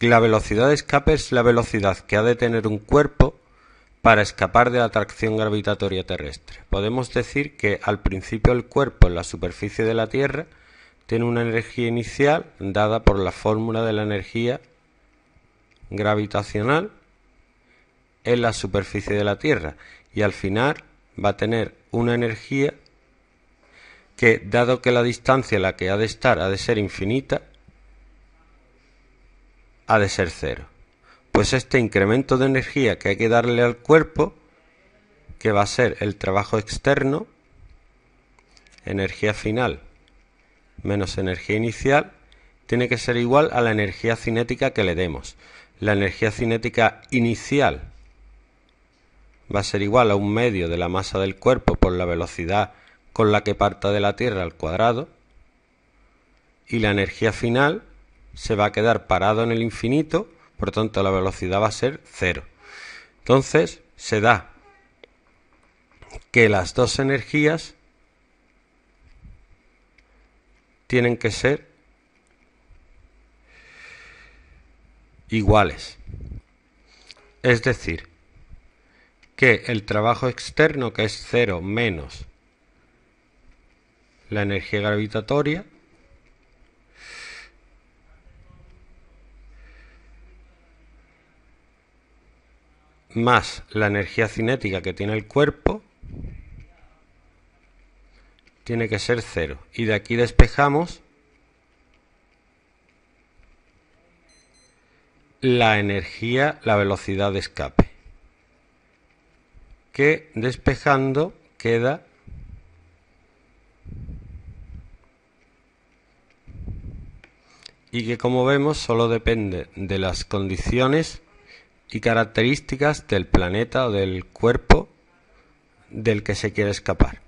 La velocidad de escape es la velocidad que ha de tener un cuerpo para escapar de la atracción gravitatoria terrestre. Podemos decir que al principio el cuerpo en la superficie de la Tierra tiene una energía inicial dada por la fórmula de la energía gravitacional en la superficie de la Tierra y al final va a tener una energía que, dado que la distancia a la que ha de estar ha de ser infinita, ha de ser cero. Pues este incremento de energía que hay que darle al cuerpo, que va a ser el trabajo externo, energía final menos energía inicial, tiene que ser igual a la energía cinética que le demos. La energía cinética inicial va a ser igual a un medio de la masa del cuerpo por la velocidad con la que parta de la Tierra al cuadrado. Y la energía final se va a quedar parado en el infinito, por tanto la velocidad va a ser cero. Entonces se da que las dos energías tienen que ser iguales. Es decir, que el trabajo externo, que es cero menos la energía gravitatoria, más la energía cinética que tiene el cuerpo tiene que ser cero. Y de aquí despejamos la energía, la velocidad de escape. Que despejando queda y que como vemos solo depende de las condiciones y características del planeta o del cuerpo del que se quiere escapar.